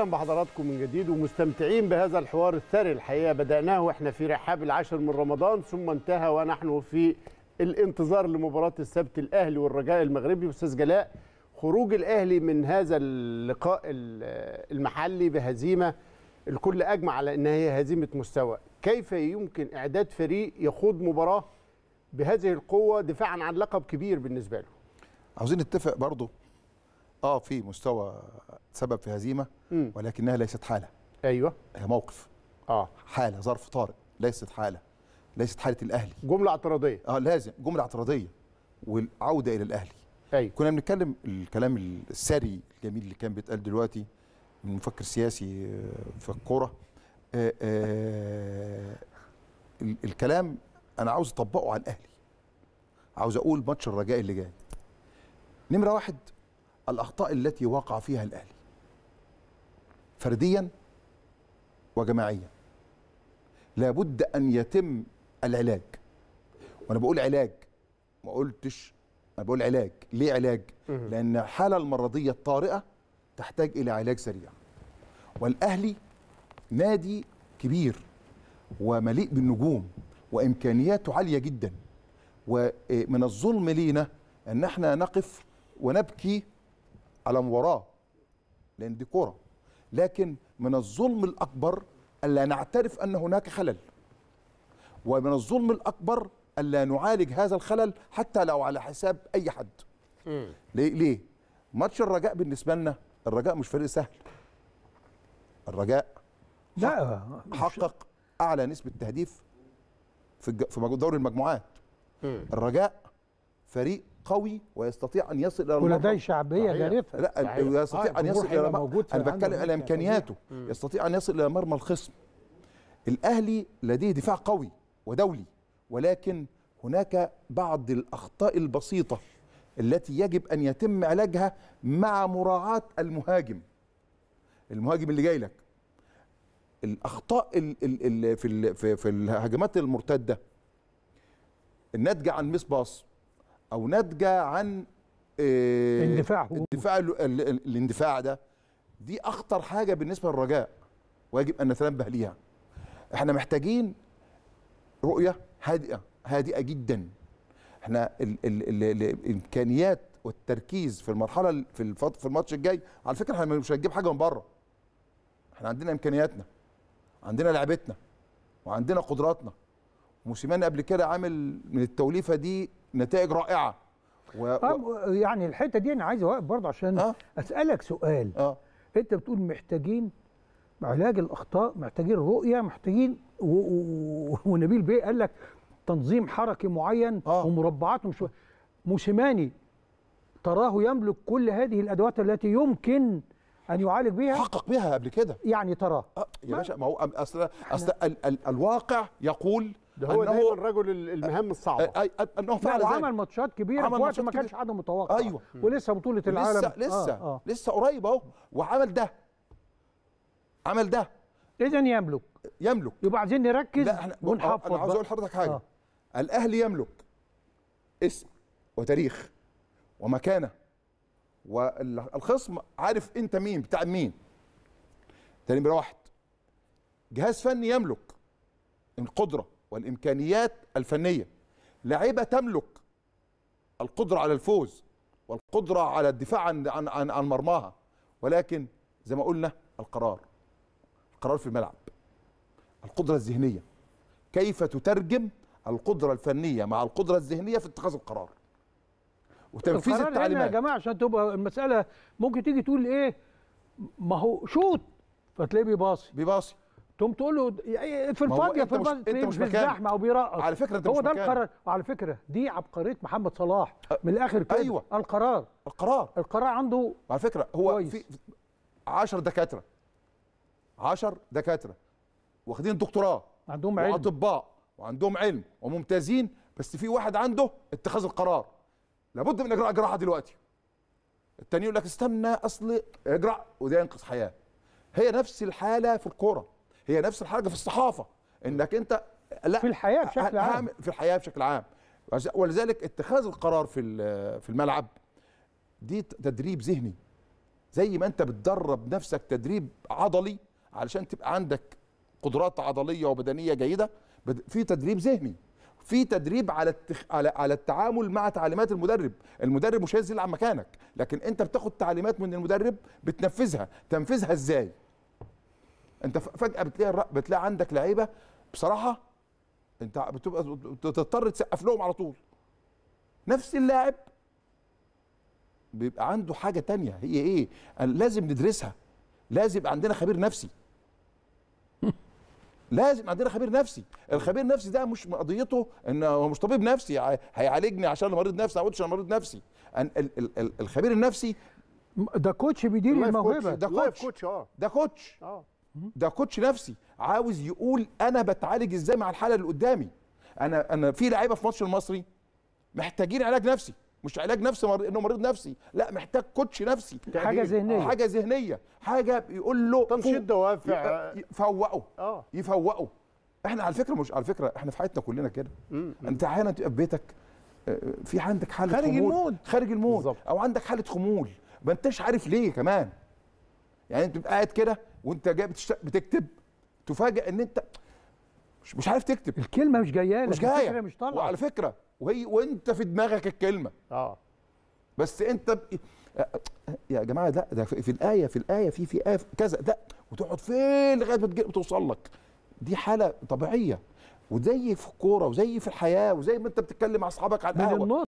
اهلا بحضراتكم من جديد ومستمتعين بهذا الحوار الثري الحقيقه بداناه واحنا في رحاب العاشر من رمضان ثم انتهى ونحن في الانتظار لمباراه السبت الاهلي والرجاء المغربي استاذ جلاء خروج الاهلي من هذا اللقاء المحلي بهزيمه الكل اجمع على انها هي هزيمه مستوى كيف يمكن اعداد فريق يخوض مباراه بهذه القوه دفاعا عن لقب كبير بالنسبه له عاوزين نتفق برضه اه في مستوى سبب في هزيمه م. ولكنها ليست حاله ايوه هي موقف اه حاله ظرف طارئ ليست حاله ليست حاله الاهلي جمله اعتراضيه اه لازم جمله اعتراضيه والعوده الى الاهلي ايوه كنا بنتكلم الكلام السري الجميل اللي كان بيتقال دلوقتي من مفكر سياسي آه، في الكوره آه، آه، الكلام انا عاوز اطبقه على الاهلي عاوز اقول ماتش الرجاء اللي جاي نمره واحد الأخطاء التي وقع فيها الأهلي فرديا وجماعيا لابد أن يتم العلاج وأنا بقول علاج ما قلتش أنا بقول علاج ليه علاج؟ لأن الحالة المرضية الطارئة تحتاج إلى علاج سريع والأهلي نادي كبير ومليء بالنجوم وإمكانياته عالية جدا ومن الظلم لينا أن احنا نقف ونبكي على مباراه لان دي كوره لكن من الظلم الاكبر الا نعترف ان هناك خلل ومن الظلم الاكبر الا نعالج هذا الخلل حتى لو على حساب اي حد ليه ليه ماتش الرجاء بالنسبه لنا الرجاء مش فريق سهل الرجاء لا حقق اعلى نسبه تهديف في في دوري المجموعات الرجاء فريق قوي ويستطيع ان يصل الى ولديه شعبيه جارفه لا صحيح. يستطيع آه ان يصل الى موجود انا بتكلم على امكانياته يستطيع ان يصل الى مرمى الخصم الاهلي لديه دفاع قوي ودولي ولكن هناك بعض الاخطاء البسيطه التي يجب ان يتم علاجها مع مراعاه المهاجم المهاجم اللي جاي لك الاخطاء الـ الـ ال في في الهجمات المرتده الناتجه عن ميس باص او ناتجه عن آه، اندفاع اندفاع الاندفاع ده دي اخطر حاجه بالنسبه للرجاء ويجب ان نتنبه ليها احنا محتاجين رؤيه هادئه هادئه جدا احنا ال ال ال الامكانيات والتركيز في المرحله في في الماتش الجاي على فكره احنا مش هنجيب حاجه من بره احنا عندنا امكانياتنا عندنا لعبتنا وعندنا قدراتنا موسيماني قبل كده عامل من التوليفه دي نتائج رائعه و... يعني الحته دي انا عايز اوقف برضه عشان أه؟ اسالك سؤال أه؟ انت بتقول محتاجين علاج الاخطاء محتاجين رؤيه محتاجين و... و... ونبيل بيه قال لك تنظيم حركي معين آه. ومربعات ومش موسيماني تراه يملك كل هذه الادوات التي يمكن ان يعالج بها حقق بها قبل كده يعني تراه آه يا باشا ما هو اصل اصل الواقع يقول ده هو أنه الرجل المهام الصعبه أي أي انه فعلا عمل ماتشات كبيره في وقت ما كانش حد متوقع ايوه ولسه بطوله العالم آه، لسه لسه آه آه. لسه قريب اهو وعمل ده عمل ده اذا يملك يملك يبقى عايزين نركز لا احنا انا عاوز اقول لحضرتك حاجه آه. الاهلي يملك اسم وتاريخ ومكانه والخصم عارف انت مين بتاع مين ده نمره واحد جهاز فني يملك القدره والامكانيات الفنيه لعيبه تملك القدره على الفوز والقدره على الدفاع عن عن عن, عن مرماها ولكن زي ما قلنا القرار القرار في الملعب القدره الذهنيه كيف تترجم القدره الفنيه مع القدره الذهنيه في اتخاذ القرار وتنفيذ التعليمات يا جماعه عشان تبقى المساله ممكن تيجي تقول ايه ما هو شوط فتلاقيه بيباصي بيباصي تقوم تقول له في الفاضيه في الفاضيه مش, مش بالزحمه او بيرقص على فكره انت هو ده القرار وعلى فكره دي عبقريه محمد صلاح من الاخر كده أيوة. القرار القرار القرار عنده على فكره هو كويس. في 10 دكاتره 10 دكاتره واخدين دكتوراه عندهم علم واطباء وعندهم علم وممتازين بس في واحد عنده اتخاذ القرار لابد من اجراء جراحه دلوقتي التاني يقول لك استنى اصل اجرع وده ينقذ حياه هي نفس الحاله في الكوره هي نفس الحاجه في الصحافه انك انت لا في الحياه بشكل عام في الحياه بشكل عام ولذلك اتخاذ القرار في في الملعب دي تدريب ذهني زي ما انت بتدرب نفسك تدريب عضلي علشان تبقى عندك قدرات عضليه وبدنيه جيده في تدريب ذهني في تدريب على التخ... على على التعامل مع تعليمات المدرب المدرب مش هينزل عن مكانك لكن انت بتاخد تعليمات من المدرب بتنفذها تنفذها ازاي انت فجاه بتلاقي بتلاقي عندك لعيبه بصراحه انت بتبقى تضطر تسقف لهم على طول نفس اللاعب بيبقى عنده حاجه تانية هي ايه لازم ندرسها لازم يبقى عندنا خبير نفسي لازم عندنا خبير نفسي الخبير النفسي ده مش قضيته ان هو مش طبيب نفسي هيعالجني عشان مريض نفسي ما انا مريض نفسي الخبير النفسي ده كوتش بيدير الموهبه ده كوتش آه. ده كوتش اه ده كوتش نفسي عاوز يقول انا بتعالج ازاي مع الحاله اللي قدامي انا انا في لعيبه في ماتش المصري محتاجين علاج نفسي مش علاج نفسي مر... انه مريض نفسي لا محتاج كوتش نفسي حاجه ذهنيه حاجه ذهنيه حاجه يقول له تمشيط دوافع يفوقه اه يفوقه احنا على فكره مش على فكره احنا في حياتنا كلنا كده انت احيانا تبقى في بيتك آه، في عندك حاله خارج خمول. المود خارج المود او عندك حاله خمول ما انتش عارف ليه كمان يعني انت قاعد كده وانت جاي بتكتب تفاجئ ان انت مش, مش عارف تكتب الكلمه مش جايه لك مش جايه مش طالعه وعلى فكره وهي وانت في دماغك الكلمه اه بس انت ب... يا جماعه لا ده في الايه في الايه في في آية كذا لا وتقعد فين لغايه ما توصل لك دي حاله طبيعيه وزي في الكوره وزي في الحياه وزي ما انت بتتكلم مع اصحابك على القهوه